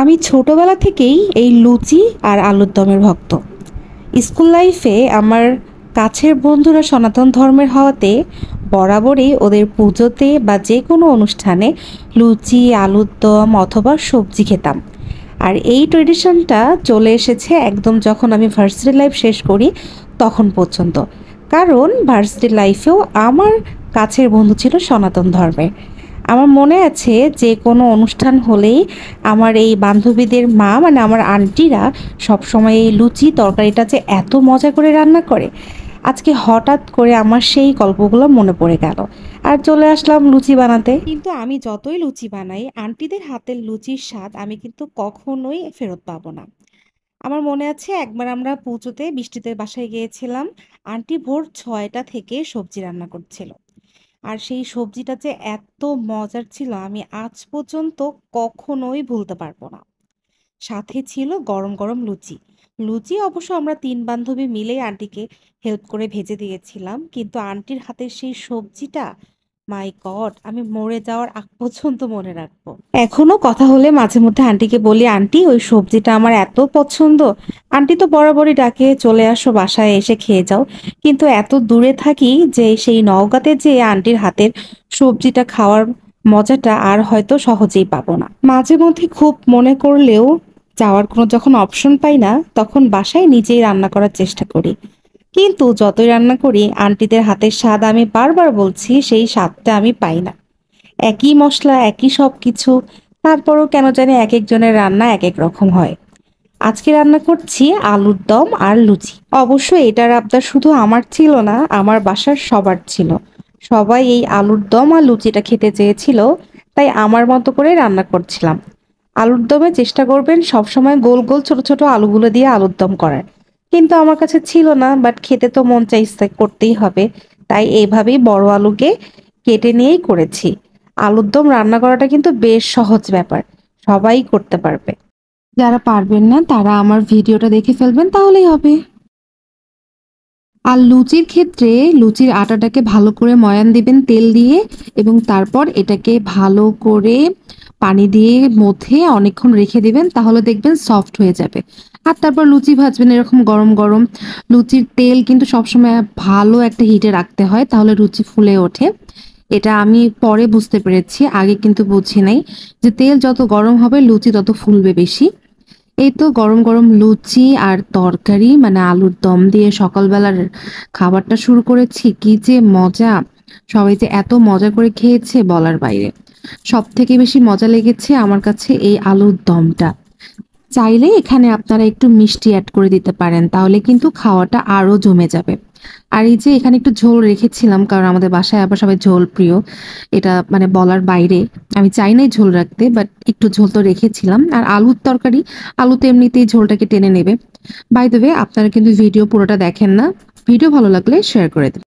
আমি ছোটবেলা থেকেই এই লুচি আর আলুর দমের ভক্ত স্কুল লাইফে আমার কাছের বন্ধুরা সনাতন ধর্মের হওয়াতে বরাবরই ওদের পুজোতে বা যে কোনো অনুষ্ঠানে লুচি আলুর দম অথবা সবজি খেতাম আর এই ট্রেডিশনটা চলে এসেছে একদম যখন আমি ভার্সিটি লাইফ শেষ করি তখন পর্যন্ত কারণ ভার্সিটি লাইফেও আমার কাছের বন্ধু ছিল সনাতন ধর্মের আমার মনে আছে যে কোনো অনুষ্ঠান হলেই আমার এই বান্ধবীদের মা মানে আমার আন্টিরা সবসময় এই লুচি তরকারিটা যে এত মজা করে রান্না করে আজকে হঠাৎ করে আমার সেই গল্পগুলো মনে পড়ে গেল আর চলে আসলাম লুচি বানাতে কিন্তু আমি যতই লুচি বানাই আন্টিদের হাতের লুচির স্বাদ আমি কিন্তু কখনোই ফেরত পাবো না আমার মনে আছে একবার আমরা পুজোতে বৃষ্টিতে বাসায় গিয়েছিলাম আন্টি ভোর ছয়টা থেকে সবজি রান্না করছিল আর সেই সবজিটা যে এত মজার ছিল আমি আজ পর্যন্ত কখনোই ভুলতে পারবো না সাথে ছিল গরম গরম লুচি লুচি অবশ্য আমরা তিন বান্ধবী মিলেই আন্টিকে হেল্প করে ভেজে দিয়েছিলাম কিন্তু আন্টির হাতের সেই সবজিটা মাই গড আমি মরে যাওয়ার আগ পর্যন্ত মনে রাখবো এখনো কথা হলে মাঝে মধ্যে আন্টিকে বলি আন্টি ওই সবজিটা আমার এত পছন্দ আন্টি তো বরাবরই ডাকে চলে আসো বাসায় এসে খেয়ে যাও কিন্তু এত দূরে থাকি যে সেই নওগাতে যে আন্টির হাতের সবজিটা খাওয়ার মজাটা আর হয়তো সহজেই পাবো না মাঝে মধ্যে খুব মনে করলেও যাওয়ার কোনো যখন অপশন পাই না তখন বাসায় নিজেই রান্না করার চেষ্টা করি কিন্তু যতই রান্না করি আন্টিদের হাতের স্বাদ আমি বারবার বলছি সেই স্বাদটা আমি পাই না একই মশলা একই সব কিছু তারপরও কেন জানি এক একজনের রান্না এক এক রকম হয় আজকে রান্না করছি আলুর দম আর লুচি অবশ্য এটার আবদার শুধু আমার ছিল না আমার বাসার সবার ছিল সবাই এই আলুর দম আর লুচিটা খেতে চেয়েছিল তাই আমার মতো করে রান্না করছিলাম আলুর দমে চেষ্টা করবেন সবসময় গোল গোল ছোট ছোট আলুগুলো দিয়ে আলুর দম করার কিন্তু আমার কাছে ছিল না বাট খেতে তো মন চাইছে করতেই হবে তাই এইভাবেই বড় আলুকে কেটে নিয়েই করেছি আলুর দম রান্না করাটা কিন্তু বেশ সহজ ব্যাপার সবাই করতে পারবে যারা পারবেন না তারা আমার ভিডিওটা দেখে ফেলবেন তাহলেই হবে আর লুচির ক্ষেত্রে লুচির আটাটাকে ভালো করে ময়ান দিবেন তেল দিয়ে এবং তারপর এটাকে ভালো করে পানি দিয়ে মধ্যে অনেকক্ষণ রেখে দিবেন তাহলে দেখবেন সফট হয়ে যাবে আর তারপর লুচি ভাজবেন এরকম গরম গরম লুচির তেল কিন্তু সবসময় ভালো একটা হিটে রাখতে হয় তাহলে লুচি ফুলে ওঠে এটা আমি পরে বুঝতে পেরেছি আগে কিন্তু বুঝি নাই যে তেল যত গরম হবে লুচি তত ফুলবে বেশি এই তো গরম গরম লুচি আর তরকারি মানে আলুর দম দিয়ে সকালবেলার খাবারটা শুরু করেছি কি যে মজা সবাই যে এত মজা করে খেয়েছে বলার বাইরে সব থেকে বেশি মজা লেগেছে আমার কাছে এই আলুর দমটা চাইলে এখানে আপনারা একটু মিষ্টি অ্যাড করে দিতে পারেন তাহলে কিন্তু খাওয়াটা আরও জমে যাবে আর এই যে এখানে একটু ঝোল রেখেছিলাম কারণ আমাদের বাসায় আবার সবাই ঝোল প্রিয় এটা মানে বলার বাইরে আমি চাই নাই ঝোল রাখতে বাট একটু ঝোল তো রেখেছিলাম আর আলুর তরকারি আলুতে এমনিতেই ঝোলটাকে টেনে নেবে বাই দেবে আপনারা কিন্তু ভিডিও পুরোটা দেখেন না ভিডিও ভালো লাগলে শেয়ার করে দেবেন